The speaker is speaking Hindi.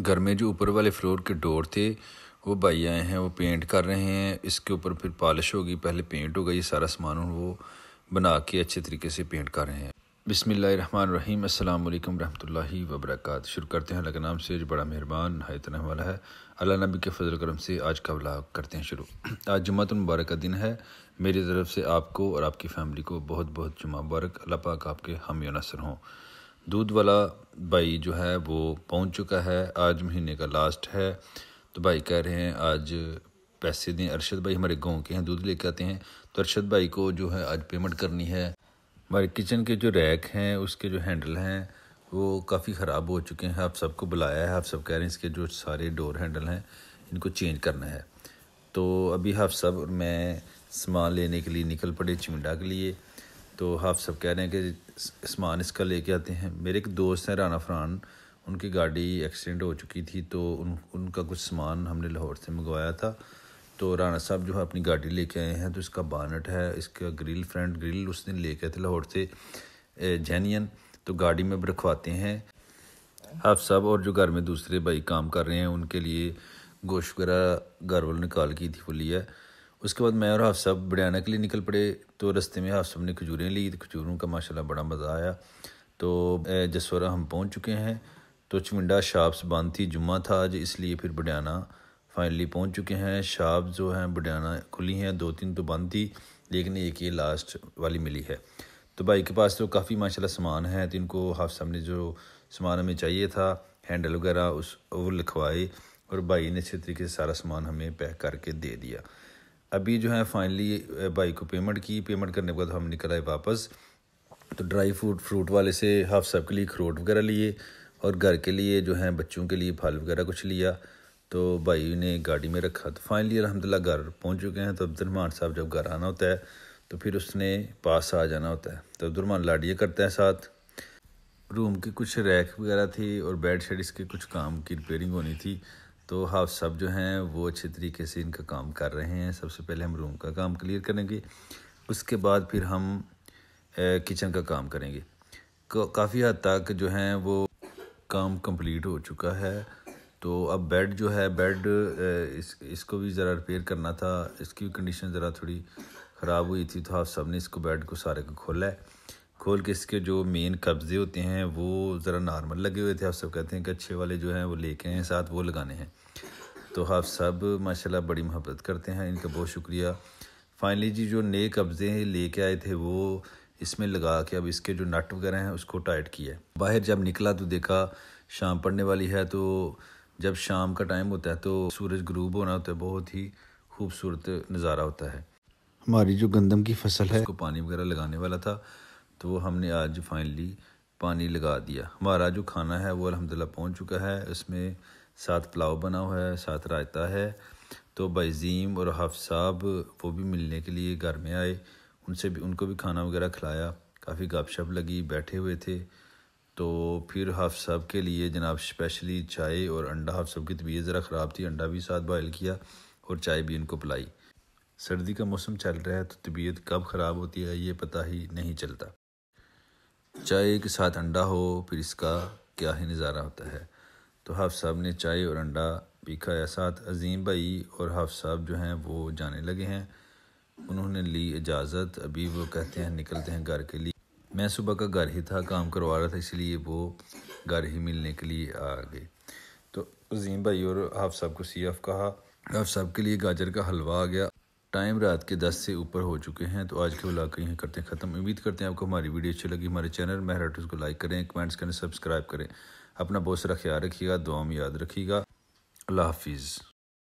घर में जो ऊपर वाले फ्लोर के डोर थे वो भाई आए हैं वो पेंट कर रहे हैं इसके ऊपर फिर पॉलिश होगी पहले पेंट होगा ये सारा सामान वो बना के अच्छे तरीके से पेंट कर रहे हैं बिसमीम अल्लाम वरहमल वबरक शुरू करते हैं अल्लाह के नाम से जो बड़ा मेहरबान नहायत वाला है अल्लाह नबी के फजल करम से आज का व्लाग करते हैं शुरू आज जुम्मत मुबारक का दिन है मेरी तरफ से आपको और आपकी फ़ैमिली को बहुत बहुत जुम्मा मुबारक अल्लाह पाक आपके हम नसर हों दूध वाला भाई जो है वो पहुंच चुका है आज महीने का लास्ट है तो भाई कह रहे हैं आज पैसे दें अरशद भाई हमारे गांव के हैं दूध लेके आते हैं तो अरशद भाई को जो है आज पेमेंट करनी है हमारे किचन के जो रैक हैं उसके जो हैंडल हैं वो काफ़ी ख़राब हो चुके हैं आप सबको बुलाया है आप सब कह रहे हैं इसके जो सारे डोर हैंडल हैं इनको चेंज करना है तो अभी आप सब और मैं सामान लेने के लिए निकल पड़े चिमिंडा के लिए तो हाफ सब कह रहे हैं कि सामान इसका लेके आते हैं मेरे एक दोस्त हैं राना फरहान उनकी गाड़ी एक्सीडेंट हो चुकी थी तो उन उनका कुछ सामान हमने लाहौर से मंगवाया था तो राणा साहब जो है अपनी गाड़ी लेके आए हैं तो इसका बानट है इसका ग्रिल फ्रंट ग्रिल उस दिन ले थे लाहौर से जैनियन तो गाड़ी में रखवाते हैं हाफ साहब और जो घर में दूसरे भाई काम कर रहे हैं उनके लिए गोश वगैरह घर वालों ने की थी वो लिया उसके बाद मैं और हाफ साहब बड़ियाना के लिए निकल पड़े तो रस्ते में हाफ साहब ने खजूरें ली तो खजूरों का माशाल्लाह बड़ा मज़ा आया तो जसवरा हम पहुंच चुके हैं तो चमिंडा शाप्स बंद थी जुम्मा था आज इसलिए फिर बडियाना फाइनली पहुंच चुके हैं शाप जो हैं बडियाना खुली हैं दो तीन तो बंद थी लेकिन एक ये लास्ट वाली मिली है तो भाई के पास तो काफ़ी माशा सामान है तो इनको हाफ ने जो सामान हमें चाहिए था हैंडल वगैरह उस वो लिखवाए और भाई ने अच्छे तरीके से सारा सामान हमें पैक करके दे दिया अभी जो है फाइनली भाई को पेमेंट की पेमेंट करने के बाद हम निकल आए वापस तो ड्राई फ्रूट फ्रूट वाले से हाफ सब के लिए खरोट वगैरह लिए और घर के लिए जो है बच्चों के लिए फल वगैरह कुछ लिया तो भाई ने गाड़ी में रखा तो फाइनली अलहमदिल्ला घर पहुँच चुके हैं तो अब्दुलरमान साहब जब घर आना होता है तो फिर उसने पास आ जाना होता है तो अब्दुलरमान लाडिया करते हैं साथ रूम की कुछ रैक वगैरह थी और बेड शेड इसके कुछ काम की रिपेयरिंग होनी थी तो हाँ सब जो हैं वो अच्छे तरीके से इनका काम कर रहे हैं सबसे पहले हम रूम का काम क्लियर करेंगे उसके बाद फिर हम किचन का काम करेंगे काफ़ी हद तक जो हैं वो काम कंप्लीट हो चुका है तो अब बेड जो है बेड इस इसको भी ज़रा रिपेयर करना था इसकी कंडीशन ज़रा थोड़ी ख़राब हुई थी तो आप हाँ, सब ने इसको बेड को सारे को खोला है खोल के इसके जो मेन कब्ज़े होते हैं वो ज़रा नॉर्मल लगे हुए थे आप सब कहते हैं कि अच्छे वाले जो हैं वो लेके हैं साथ वो लगाने हैं तो आप सब माशाल्लाह बड़ी मोहब्बत करते हैं इनका बहुत शुक्रिया फाइनली जी जो नए कब्ज़े लेके आए थे वो इसमें लगा के अब इसके जो नट वगैरह हैं उसको टाइट किया है बाहर जब निकला तो देखा शाम पड़ने वाली है तो जब शाम का टाइम होता है तो सूरज ग्रूब होना होता है बहुत ही खूबसूरत नज़ारा होता है हमारी जो गंदम की फसल है उसको पानी वगैरह लगाने वाला था तो वो हमने आज फाइनली पानी लगा दिया हमारा जो खाना है वो अलहमदिल्ला पहुँच चुका है उसमें साथ पुलाव बना हुआ है साथ रायता है तो बज़ीम और हाफ साहब वो भी मिलने के लिए घर में आए उनसे भी उनको भी खाना वगैरह खिलाया काफ़ी गपशप लगी बैठे हुए थे तो फिर हाफ साहब के लिए जनाब स्पेशली चाय और अंडा हाफ साहब की तबीयत ज़रा ख़राब थी अंडा भी साथ बॉयल किया और चाय भी इनको पिलाई सर्दी का मौसम चल रहा है तो तबीयत कब ख़राब होती है ये पता ही नहीं चलता चाय के साथ अंडा हो फिर इसका क्या ही नज़ारा होता है तो हाफ साहब ने चाय और अंडा पीखा या साथ अजीम भाई और हाफ साहब जो हैं वो जाने लगे हैं उन्होंने ली इजाज़त अभी वो कहते हैं निकलते हैं घर के लिए मैं सुबह का घर ही था काम करवा रहा था इसलिए वो घर ही मिलने के लिए आ गए तो अजीम भाई और हाफ साहब को सी एफ कहा हाफ साहब के लिए गाजर का हलवा आ गया टाइम रात के दस से ऊपर हो चुके हैं तो आज के ब्लॉग यहीं करते हैं ख़त्म उम्मीद करते हैं आपको हमारी वीडियो अच्छी लगी हमारे चैनल महराटूस को लाइक करें कमेंट्स करें सब्सक्राइब करें अपना बहुत सारा ख्याल रखिएगा दुआ में याद रखिएगा अल्लाह हाफिज़